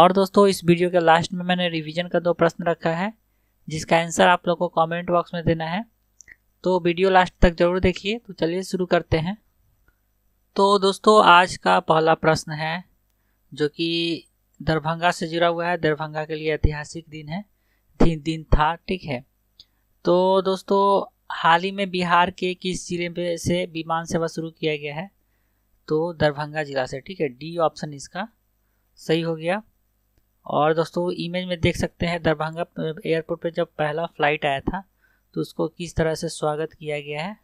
और दोस्तों इस वीडियो के लास्ट में मैंने रिवीजन का दो प्रश्न रखा है जिसका आंसर आप लोग को कमेंट बॉक्स में देना है तो वीडियो लास्ट तक जरूर देखिए तो चलिए शुरू करते हैं तो दोस्तों आज का पहला प्रश्न है जो कि दरभंगा से जुड़ा हुआ है दरभंगा के लिए ऐतिहासिक दिन है दिन दिन था ठीक है तो दोस्तों हाल ही में बिहार के किस जिले में से विमान सेवा शुरू किया गया है तो दरभंगा जिला से ठीक है डी ऑप्शन इसका सही हो गया और दोस्तों इमेज में देख सकते हैं दरभंगा एयरपोर्ट पर जब पहला फ़्लाइट आया था तो उसको किस तरह से स्वागत किया गया है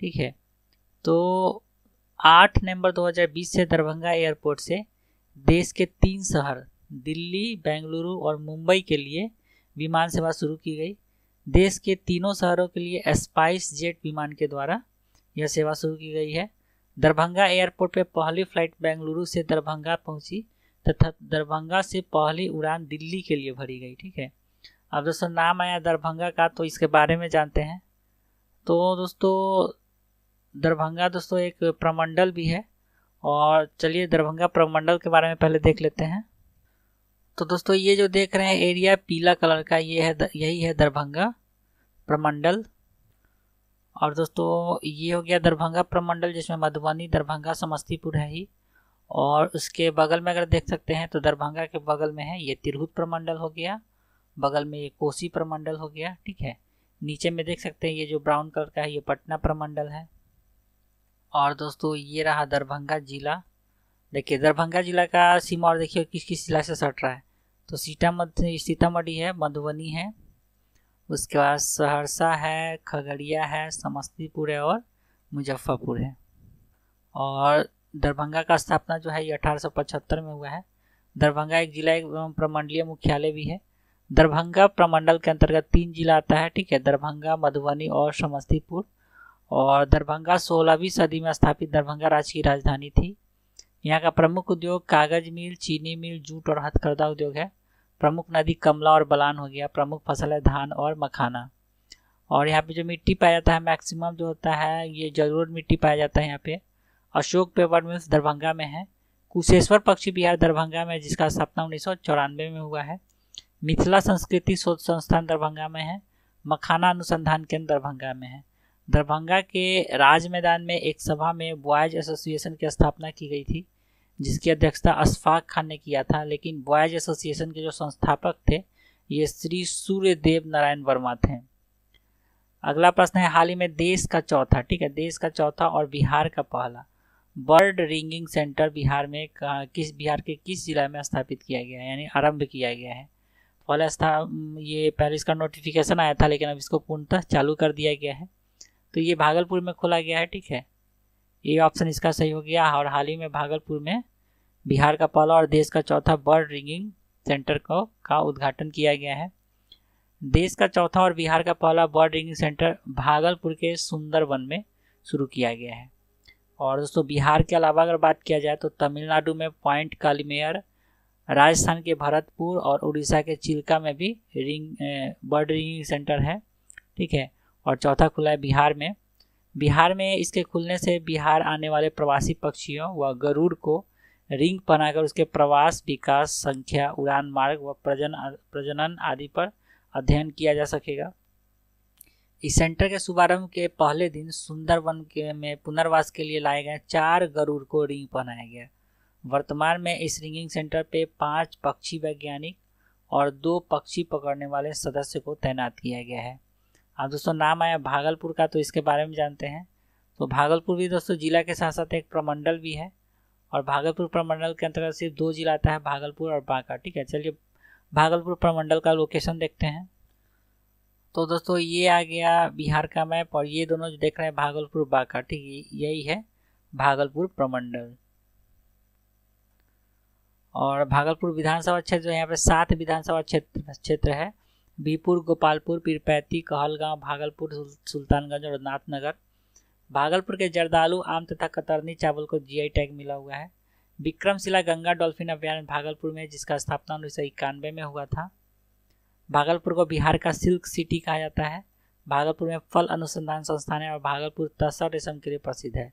ठीक है तो 8 नवंबर 2020 से दरभंगा एयरपोर्ट से देश के तीन शहर दिल्ली बेंगलुरु और मुंबई के लिए विमान सेवा शुरू की गई देश के तीनों शहरों के लिए स्पाइस जेट विमान के द्वारा यह सेवा शुरू की गई है दरभंगा एयरपोर्ट पर पहली फ्लाइट बेंगलुरु से दरभंगा पहुंची तथा दरभंगा से पहली उड़ान दिल्ली के लिए भरी गई ठीक है अब दोस्तों नाम आया दरभंगा का तो इसके बारे में जानते हैं तो दोस्तों दरभंगा दोस्तों एक प्रमंडल भी है और चलिए दरभंगा प्रमंडल के बारे में पहले देख लेते हैं तो दोस्तों ये जो देख रहे हैं एरिया पीला कलर का ये है यही है दरभंगा प्रमंडल और दोस्तों ये हो गया दरभंगा प्रमंडल जिसमें मधुबनी दरभंगा समस्तीपुर है ही और उसके बगल में अगर देख सकते हैं तो दरभंगा के बगल में है ये तिरहुत प्रमंडल हो गया बगल में ये कोसी प्रमंडल हो गया ठीक है नीचे में देख सकते हैं ये जो ब्राउन कलर का है ये पटना प्रमंडल है और दोस्तों ये रहा दरभंगा जिला देखिए दरभंगा जिला का सीमा और देखिए किस किस जिला से सट रहा है तो सीतामढ़ी सीतामढ़ी है मधुबनी है उसके बाद सहरसा है खगड़िया है समस्तीपुर है और मुजफ्फरपुर है और दरभंगा का स्थापना जो है ये अठारह में हुआ है दरभंगा एक जिला एवं प्रमंडलीय मुख्यालय भी है दरभंगा प्रमंडल के अंतर्गत तीन जिला आता है ठीक है दरभंगा मधुबनी और समस्तीपुर और दरभंगा सोलहवीं सदी में स्थापित दरभंगा राज्य की राजधानी थी यहाँ का प्रमुख उद्योग कागज मिल चीनी मिल जूट और हथकरघा उद्योग है प्रमुख नदी कमला और बलान हो गया प्रमुख फसल है धान और मखाना और यहाँ पे जो मिट्टी पाया जाता है मैक्सिमम जो होता है ये जरूर मिट्टी पाया जाता है यहाँ पे अशोक पेपर मिल्स दरभंगा में है कुशेश्वर पक्षी विहार दरभंगा में जिसका स्थापना उन्नीस में हुआ है मिथिला संस्कृति शोध संस्थान दरभंगा में है मखाना अनुसंधान केंद्र दरभंगा में है दरभंगा के राज मैदान में एक सभा में बॉयज एसोसिएशन की स्थापना की गई थी जिसकी अध्यक्षता अशफाक खान ने किया था लेकिन बॉयज एसोसिएशन के जो संस्थापक थे ये श्री सूर्यदेव नारायण वर्मा थे अगला प्रश्न है हाल ही में देश का चौथा ठीक है देश का चौथा और बिहार का पहला बर्ड रिंगिंग सेंटर बिहार में किस बिहार के किस जिला में स्थापित किया गया है यानी आरंभ किया गया है पहले स्था ये पहले इसका नोटिफिकेशन आया था लेकिन अब इसको पूर्णतः चालू कर दिया गया है तो ये भागलपुर में खोला गया है ठीक है ये ऑप्शन इसका सही हो गया और हाल ही में भागलपुर में बिहार का पहला और देश का चौथा बर्ड रिंगिंग सेंटर को का उद्घाटन किया गया है देश का चौथा और बिहार का पहला बर्ड रिंगिंग सेंटर भागलपुर के सुंदरवन में शुरू किया गया है और दोस्तों बिहार के अलावा अगर बात किया जाए तो तमिलनाडु में पॉइंट कालीमेयर राजस्थान के भरतपुर और उड़ीसा के चिल्का में भी रिंग बर्ड रिंगिंग सेंटर है ठीक है और चौथा खुला है बिहार में बिहार में इसके खुलने से बिहार आने वाले प्रवासी पक्षियों व गरुड़ को रिंग पहनाकर उसके प्रवास विकास संख्या उड़ान मार्ग व प्रजन प्रजनन आदि पर अध्ययन किया जा सकेगा इस सेंटर के शुभारंभ के पहले दिन सुंदरवन के में पुनर्वास के लिए लाए गए चार गरुड़ को रिंग पहनाया गया वर्तमान में इस रिंगिंग सेंटर पे पांच पक्षी वैज्ञानिक और दो पक्षी पकड़ने वाले सदस्य को तैनात किया गया है अब दोस्तों नाम आया भागलपुर का तो इसके बारे में जानते हैं तो भागलपुर भी दोस्तों जिला के साथ साथ एक प्रमंडल भी है और भागलपुर प्रमंडल के अंतर्गत सिर्फ दो जिला आता है भागलपुर और बांका ठीक है चलिए भागलपुर प्रमंडल का लोकेशन देखते हैं तो दोस्तों ये आ गया बिहार का मैप और ये दोनों जो देख रहे हैं भागलपुर बाका ठीक है यही है भागलपुर प्रमंडल और भागलपुर विधानसभा क्षेत्र यहाँ पे सात विधानसभा क्षेत्र क्षेत्र है बीपुर गोपालपुर पीरपैती कहलगांव भागलपुर सुल्तानगंज और नाथनगर भागलपुर के जरदालू आम तथा कतरनी चावल को जीआई टैग मिला हुआ है विक्रमशिला गंगा डॉल्फिन अभ्यारण्य भागलपुर में जिसका स्थापना उन्नीस सौ इक्यानवे में हुआ था भागलपुर को बिहार का सिल्क सिटी कहा जाता है भागलपुर में फल अनुसंधान संस्थान है और भागलपुर तसर रेशम के लिए प्रसिद्ध है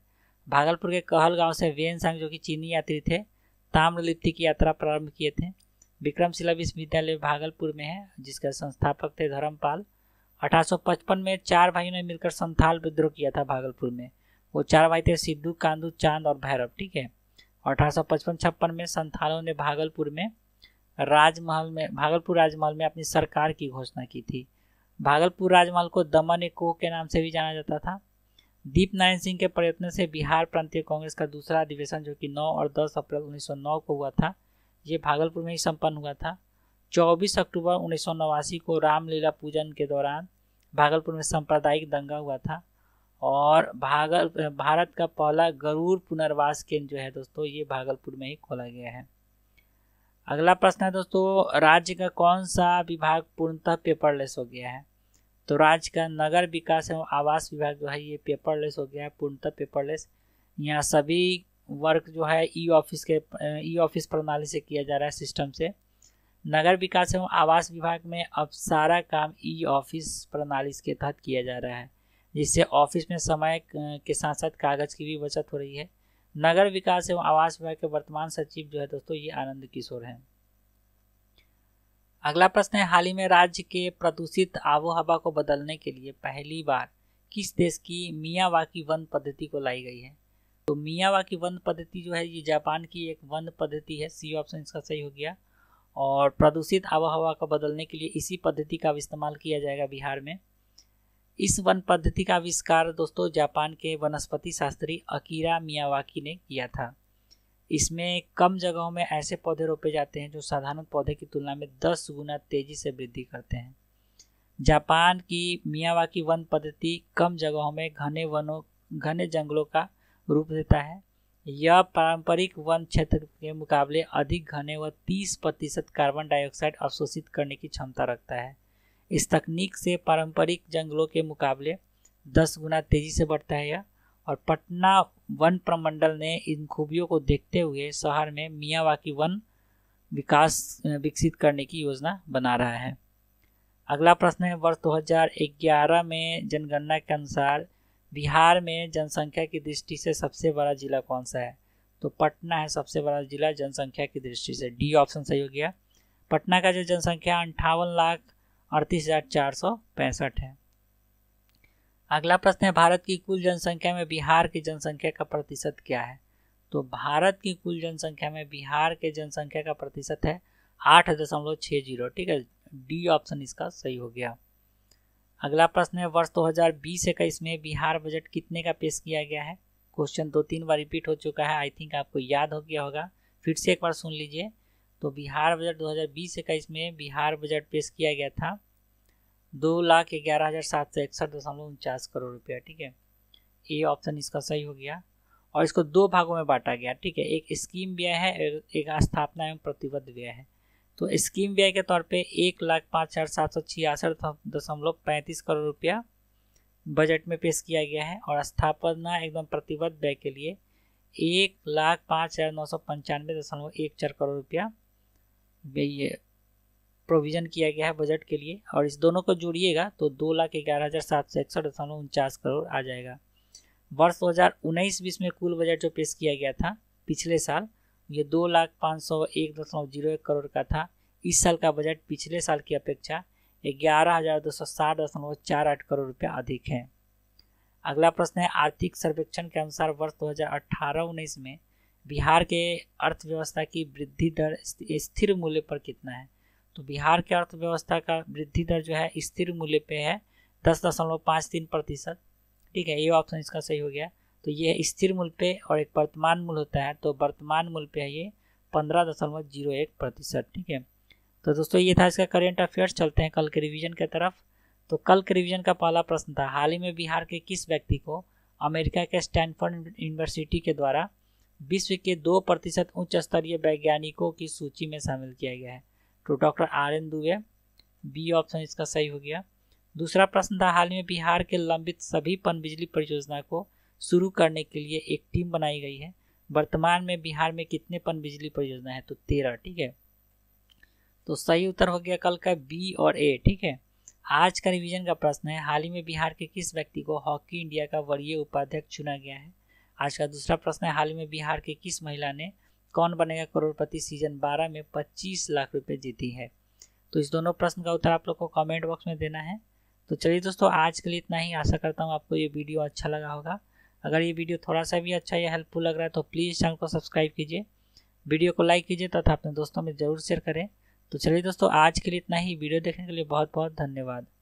भागलपुर के कहलगांव से वेन सांग जो कि चीनी यात्री थे ताम्रलिप्ति की यात्रा प्रारंभ किए थे विक्रमशिला विश्वविद्यालय भागलपुर में है जिसका संस्थापक थे धर्मपाल 1855 में चार भाइयों ने मिलकर संथाल विद्रोह किया था भागलपुर में वो चार भाई थे सिद्धू कांदू चांद और भैरव ठीक है अठारह सौ पचपन छप्पन में संथालों ने भागलपुर में राजमहल में भागलपुर राजमहल में अपनी सरकार की घोषणा की थी भागलपुर राजमहल को दमन इको के नाम से भी जाना जाता था दीप नारायण सिंह के प्रयत्न से बिहार प्रांतीय कांग्रेस का दूसरा अधिवेशन जो कि 9 और 10 अप्रैल 1909 को हुआ था ये भागलपुर में ही संपन्न हुआ था 24 अक्टूबर उन्नीस को रामलीला पूजन के दौरान भागलपुर में सांप्रदायिक दंगा हुआ था और भागल भारत का पहला गरूर पुनर्वास केंद्र जो है दोस्तों ये भागलपुर में ही खोला गया है अगला प्रश्न है दोस्तों राज्य का कौन सा विभाग पूर्णतः पेपरलेस हो गया है तो राज्य का नगर विकास एवं आवास विभाग जो है ये पेपरलेस हो गया है पूर्णतः पेपरलेस यहाँ सभी वर्क जो है ई ऑफिस के ई ऑफिस प्रणाली से किया जा रहा है सिस्टम से नगर विकास एवं आवास विभाग में अब सारा काम ई ऑफिस प्रणाली के तहत किया जा रहा है जिससे ऑफिस में समय के साथ साथ कागज़ की भी बचत हो रही है नगर विकास एवं आवास विभाग के वर्तमान सचिव जो है दोस्तों ये आनंद किशोर हैं अगला प्रश्न है हाल ही में राज्य के प्रदूषित आबोहवा को बदलने के लिए पहली बार किस देश की मियावाकी वन पद्धति को लाई गई है तो मियावाकी वन पद्धति जो है ये जापान की एक वन पद्धति है सी ऑप्शन इसका सही हो गया और प्रदूषित आबोहवा को बदलने के लिए इसी पद्धति का इस्तेमाल किया जाएगा बिहार में इस वन पद्धति का आविष्कार दोस्तों जापान के वनस्पति शास्त्री अकीरा मियावाकी ने किया था इसमें कम जगहों में ऐसे पौधे रोपे जाते हैं जो साधारण पौधे की तुलना में दस गुना तेजी से वृद्धि करते हैं जापान की मियावाकी वन पद्धति कम जगहों में घने वनों घने जंगलों का रूप देता है यह पारंपरिक वन क्षेत्र के मुकाबले अधिक घने व 30 प्रतिशत कार्बन डाइऑक्साइड अवशोषित करने की क्षमता रखता है इस तकनीक से पारंपरिक जंगलों के मुकाबले दस गुना तेजी से बढ़ता है यह और पटना वन प्रमंडल ने इन खूबियों को देखते हुए शहर में मियावाकी वन विकास विकसित करने की योजना बना रहा है अगला प्रश्न है वर्ष 2011 में जनगणना के अनुसार बिहार में जनसंख्या की दृष्टि से सबसे बड़ा जिला कौन सा है तो पटना है सबसे बड़ा जिला जनसंख्या की दृष्टि से डी ऑप्शन सही हो गया पटना का जो जनसंख्या अंठावन लाख अड़तीस हज़ार है अगला प्रश्न है भारत की कुल जनसंख्या में बिहार की जनसंख्या का प्रतिशत क्या है तो भारत की कुल जनसंख्या में बिहार के जनसंख्या का प्रतिशत है आठ दशमलव छः जीरो ठीक है डी ऑप्शन इसका सही हो गया अगला प्रश्न है वर्ष दो हजार बीस इक्कीस में बिहार बजट कितने का पेश किया गया है क्वेश्चन दो तीन बार रिपीट हो चुका है आई थिंक आपको याद हो गया होगा फिर से एक बार सुन लीजिए तो बिहार बजट 2020-21 में बिहार बजट पेश किया गया था दो लाख ग्यारह हज़ार सात सौ इकसठ दशमलव उनचास करोड़ रुपया ठीक है ए ऑप्शन इसका सही हो गया और इसको दो भागों में बांटा गया ठीक है एक स्कीम व्यय है एक स्थापना एवं प्रतिबद्ध व्यय है तो स्कीम व्यय के तौर पे एक लाख पाँच हज़ार सात सौ छियासठ दशमलव पैंतीस करोड़ रुपया बजट में पेश किया गया है और स्थापना एकदम प्रतिबद्ध व्यय के लिए एक लाख पाँच हज़ार नौ सौ पंचानवे दशमलव एक चार करोड़ रुपया ये प्रोविज़न किया गया है बजट के लिए और इस दोनों को जोड़िएगा तो दो लाख ग्यारह हज़ार सात सौ इकसठ दशमलव उनचास करोड़ आ जाएगा वर्ष दो हज़ार उन्नीस बीस में कुल बजट जो पेश किया गया था पिछले साल ये दो लाख पाँच सौ एक दशमलव जीरो एक करोड़ का था इस साल का बजट पिछले साल की अपेक्षा ग्यारह हज़ार दो सौ सात दशमलव चार आठ करोड़ रुपया अधिक है अगला प्रश्न है आर्थिक सर्वेक्षण के अनुसार वर्ष दो हज़ार अठारह उन्नीस में बिहार के अर्थव्यवस्था की वृद्धि दर स्थिर मूल्य पर कितना है तो बिहार के अर्थव्यवस्था का वृद्धि दर जो है स्थिर मूल्य पे है दस दशमलव पाँच तीन प्रतिशत ठीक है ये ऑप्शन इसका सही हो गया तो ये स्थिर मूल्य पे और एक वर्तमान मूल्य होता है तो वर्तमान मूल्य पे है ये पंद्रह दशमलव जीरो एक प्रतिशत ठीक है तो दोस्तों ये था इसका करेंट अफेयर्स चलते हैं कल के रिविजन की तरफ तो कल के रिविजन का पहला प्रश्न था हाल ही में बिहार के किस व्यक्ति को अमेरिका के स्टैनफोर्ड यूनिवर्सिटी के द्वारा विश्व के दो प्रतिशत उच्च स्तरीय वैज्ञानिकों की सूची में शामिल किया गया है तो doctor R N Dubey B option इसका सही हो गया दूसरा प्रश्न था हाल में बिहार के लंबित सभी पनबिजली परियोजना को शुरू करने के लिए एक टीम बनाई गई है वर्तमान में बिहार में कितने पनबिजली परियोजना है तो तेरह ठीक है तो सही उत्तर हो गया कल का बी और ए ठीक है आज का रिवीजन का प्रश्न है हाल ही में बिहार के किस व्यक्ति को हॉकी इंडिया का वरीय उपाध्यक्ष चुना गया है आज का दूसरा प्रश्न है हाल ही में बिहार की किस महिला ने कौन बनेगा करोड़पति सीजन बारह में पच्चीस लाख रुपये जीती है तो इस दोनों प्रश्न का उत्तर आप लोग को कमेंट बॉक्स में देना है तो चलिए दोस्तों आज के लिए इतना ही आशा करता हूँ आपको ये वीडियो अच्छा लगा होगा अगर ये वीडियो थोड़ा सा भी अच्छा या हेल्पफुल लग रहा है तो प्लीज़ चैनल को सब्सक्राइब कीजिए वीडियो को लाइक कीजिए तथा अपने दोस्तों में ज़रूर शेयर करें तो चलिए दोस्तों आज के लिए इतना ही वीडियो देखने के लिए बहुत बहुत धन्यवाद